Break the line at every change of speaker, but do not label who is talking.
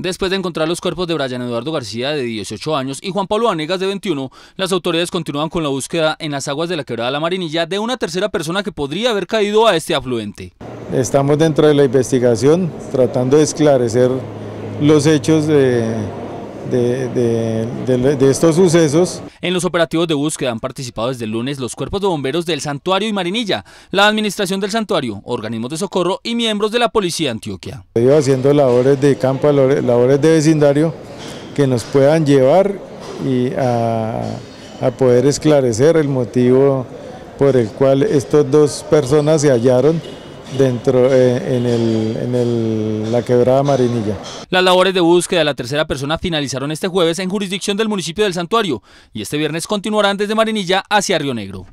Después de encontrar los cuerpos de Brian Eduardo García, de 18 años, y Juan Pablo Anegas de 21, las autoridades continúan con la búsqueda en las aguas de la quebrada La Marinilla de una tercera persona que podría haber caído a este afluente.
Estamos dentro de la investigación tratando de esclarecer los hechos de de, estos sucesos.
En los operativos de búsqueda han participado desde el lunes los cuerpos de bomberos del Santuario y Marinilla, la Administración del Santuario, organismos de socorro y miembros de la Policía de Antioquia.
ido haciendo labores de campo, labores de vecindario que nos puedan llevar y a, a poder esclarecer el motivo por el cual estas dos personas se hallaron dentro eh, en, en el, la quebrada Marinilla.
Las labores de búsqueda de la tercera persona finalizaron este jueves en jurisdicción del municipio del Santuario y este viernes continuarán desde Marinilla hacia Río Negro.